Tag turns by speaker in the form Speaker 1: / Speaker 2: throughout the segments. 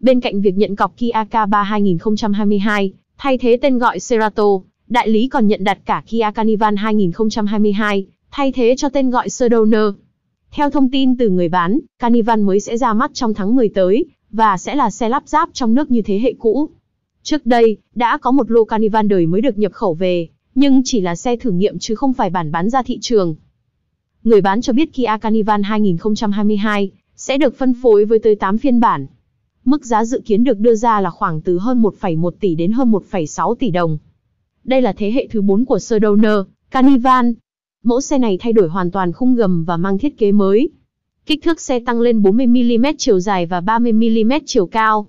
Speaker 1: Bên cạnh việc nhận cọc Kia K3 2022, thay thế tên gọi Cerato, đại lý còn nhận đặt cả Kia Carnival 2022, thay thế cho tên gọi Sedona. Theo thông tin từ người bán, Carnival mới sẽ ra mắt trong tháng 10 tới, và sẽ là xe lắp ráp trong nước như thế hệ cũ. Trước đây, đã có một lô Carnival đời mới được nhập khẩu về, nhưng chỉ là xe thử nghiệm chứ không phải bản bán ra thị trường. Người bán cho biết Kia Carnival 2022 sẽ được phân phối với tới 8 phiên bản. Mức giá dự kiến được đưa ra là khoảng từ hơn 1,1 tỷ đến hơn 1,6 tỷ đồng. Đây là thế hệ thứ 4 của Sedona, Carnival. Mẫu xe này thay đổi hoàn toàn khung gầm và mang thiết kế mới. Kích thước xe tăng lên 40mm chiều dài và 30mm chiều cao.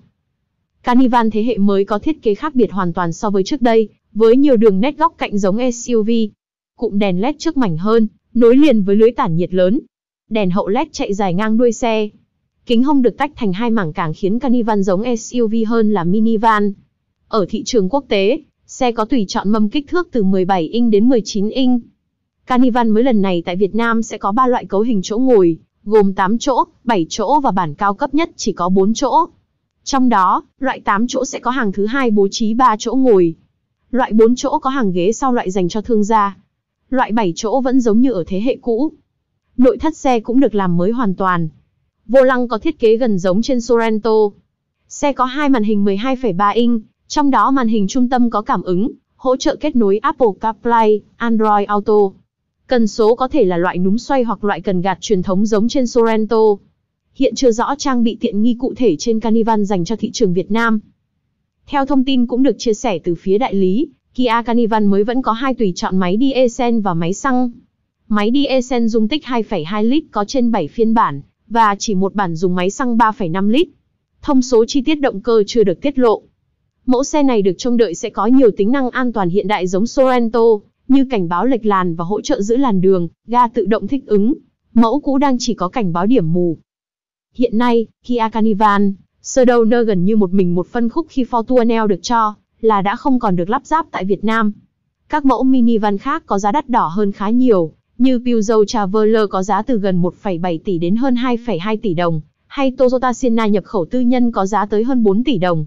Speaker 1: Carnival thế hệ mới có thiết kế khác biệt hoàn toàn so với trước đây, với nhiều đường nét góc cạnh giống SUV. Cụm đèn LED trước mảnh hơn, nối liền với lưới tản nhiệt lớn. Đèn hậu LED chạy dài ngang đuôi xe, Kính hông được tách thành hai mảng càng khiến Carnival giống SUV hơn là minivan. Ở thị trường quốc tế, xe có tùy chọn mâm kích thước từ 17 inch đến 19 inch. Carnival mới lần này tại Việt Nam sẽ có 3 loại cấu hình chỗ ngồi, gồm 8 chỗ, 7 chỗ và bản cao cấp nhất chỉ có 4 chỗ. Trong đó, loại 8 chỗ sẽ có hàng thứ hai bố trí 3 chỗ ngồi. Loại 4 chỗ có hàng ghế sau loại dành cho thương gia. Loại 7 chỗ vẫn giống như ở thế hệ cũ. Nội thất xe cũng được làm mới hoàn toàn, Vô lăng có thiết kế gần giống trên Sorento. Xe có hai màn hình 12,3 inch, trong đó màn hình trung tâm có cảm ứng, hỗ trợ kết nối Apple CarPlay, Android Auto. Cần số có thể là loại núm xoay hoặc loại cần gạt truyền thống giống trên Sorento. Hiện chưa rõ trang bị tiện nghi cụ thể trên Carnival dành cho thị trường Việt Nam. Theo thông tin cũng được chia sẻ từ phía đại lý, Kia Carnival mới vẫn có hai tùy chọn máy diesel và máy xăng. Máy diesel dung tích 2,2 lít có trên 7 phiên bản, và chỉ một bản dùng máy xăng 3,5 lít. Thông số chi tiết động cơ chưa được tiết lộ. Mẫu xe này được trông đợi sẽ có nhiều tính năng an toàn hiện đại giống Sorento, như cảnh báo lệch làn và hỗ trợ giữ làn đường, ga tự động thích ứng. Mẫu cũ đang chỉ có cảnh báo điểm mù. Hiện nay, Kia Carnival, Sedona gần như một mình một phân khúc khi Fortuner được cho, là đã không còn được lắp ráp tại Việt Nam. Các mẫu minivan khác có giá đắt đỏ hơn khá nhiều, như Peugeot Traveler có giá từ gần 1,7 tỷ đến hơn 2,2 tỷ đồng, hay Toyota Sienna nhập khẩu tư nhân có giá tới hơn 4 tỷ đồng.